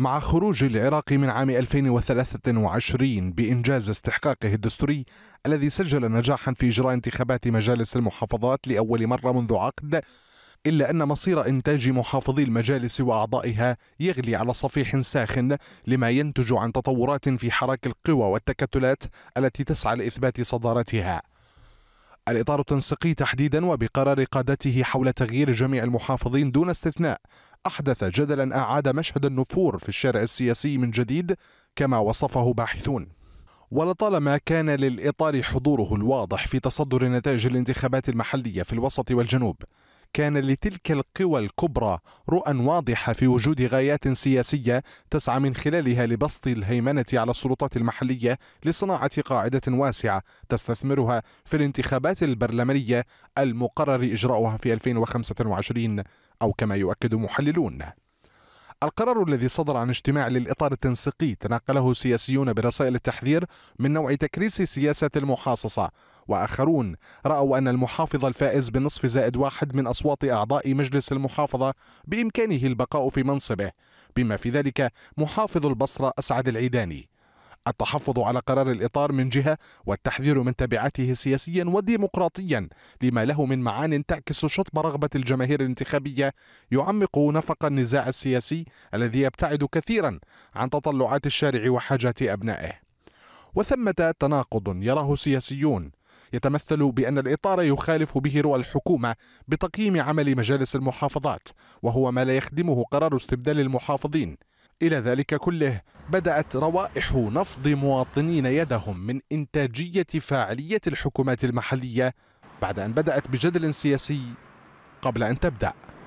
مع خروج العراق من عام 2023 بإنجاز استحقاقه الدستوري الذي سجل نجاحا في إجراء انتخابات مجالس المحافظات لأول مرة منذ عقد إلا أن مصير إنتاج محافظي المجالس وأعضائها يغلي على صفيح ساخن لما ينتج عن تطورات في حراك القوى والتكتلات التي تسعى لإثبات صدارتها الإطار التنسيقي تحديدا وبقرار قادته حول تغيير جميع المحافظين دون استثناء أحدث جدلا أعاد مشهد النفور في الشارع السياسي من جديد كما وصفه باحثون ولطالما كان للإطار حضوره الواضح في تصدر نتائج الانتخابات المحلية في الوسط والجنوب كان لتلك القوى الكبرى رؤى واضحة في وجود غايات سياسية تسعى من خلالها لبسط الهيمنة على السلطات المحلية لصناعة قاعدة واسعة تستثمرها في الانتخابات البرلمانية المقرر إجراؤها في 2025 أو كما يؤكد محللون القرار الذي صدر عن اجتماع للإطار التنسيقي تناقله سياسيون برسائل التحذير من نوع تكريس سياسة المحاصصة وآخرون رأوا أن المحافظ الفائز بنصف زائد واحد من أصوات أعضاء مجلس المحافظة بإمكانه البقاء في منصبه بما في ذلك محافظ البصرة أسعد العيداني التحفظ على قرار الإطار من جهة والتحذير من تبعاته سياسيا وديمقراطيا لما له من معان تعكس شطب رغبة الجماهير الانتخابية يعمق نفق النزاع السياسي الذي يبتعد كثيرا عن تطلعات الشارع وحاجات أبنائه وثمة تناقض يراه سياسيون يتمثل بأن الإطار يخالف به رؤى الحكومة بتقييم عمل مجالس المحافظات وهو ما لا يخدمه قرار استبدال المحافظين إلى ذلك كله بدأت روائح نفض مواطنين يدهم من إنتاجية فاعلية الحكومات المحلية بعد أن بدأت بجدل سياسي قبل أن تبدأ